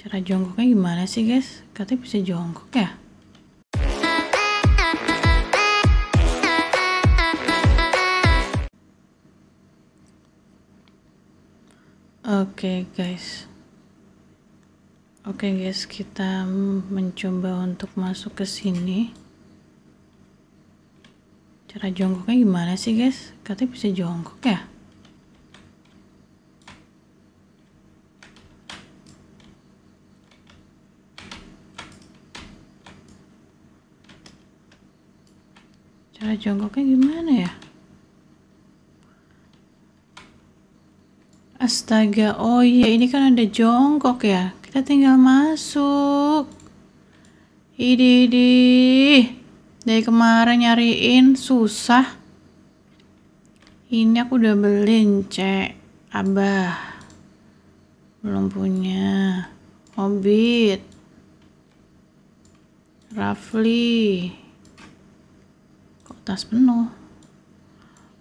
Cara jongkoknya gimana sih guys? Katanya bisa jongkok ya? Oke okay, guys Oke okay, guys kita mencoba untuk masuk ke sini Cara jongkoknya gimana sih guys? Katanya bisa jongkok ya? cara jongkoknya gimana ya astaga oh iya ini kan ada jongkok ya kita tinggal masuk ididih dari kemarin nyariin susah ini aku udah beliin cek abah belum punya hobbit Rafli tas penuh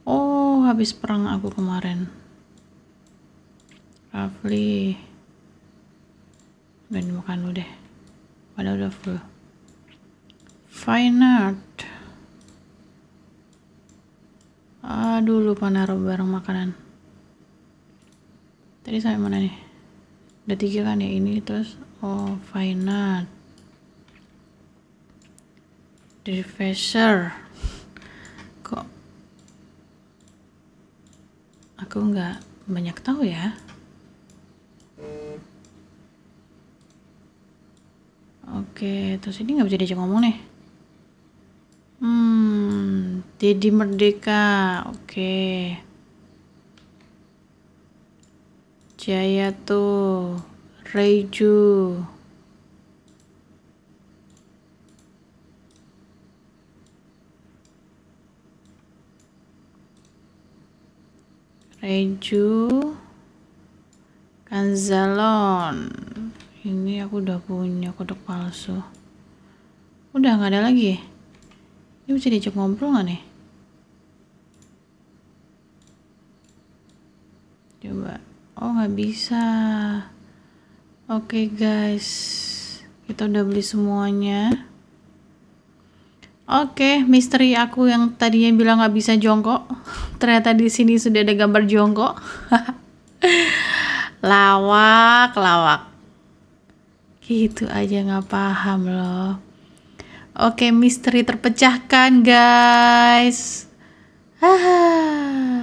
oh habis perang aku kemarin Rafli Gak dimakan dulu deh padahal udah full fine art aduh lupa naruh barang makanan tadi sampai mana nih Udah tiga kan ya ini terus oh fine art Refresher aku nggak banyak tahu ya oke terus ini nggak bisa diajak ngomong nih hmm Dedi Merdeka oke Jaya tuh Reju Reju Kanzalon ini aku udah punya kodok palsu udah nggak ada lagi ini bisa diajak ngobrol nggak nih coba oh nggak bisa oke okay, guys kita udah beli semuanya Oke, misteri aku yang tadinya bilang nggak bisa jongkok, ternyata di sini sudah ada gambar jongkok. lawak, lawak. Gitu aja nggak paham loh. Oke, misteri terpecahkan guys. Haha.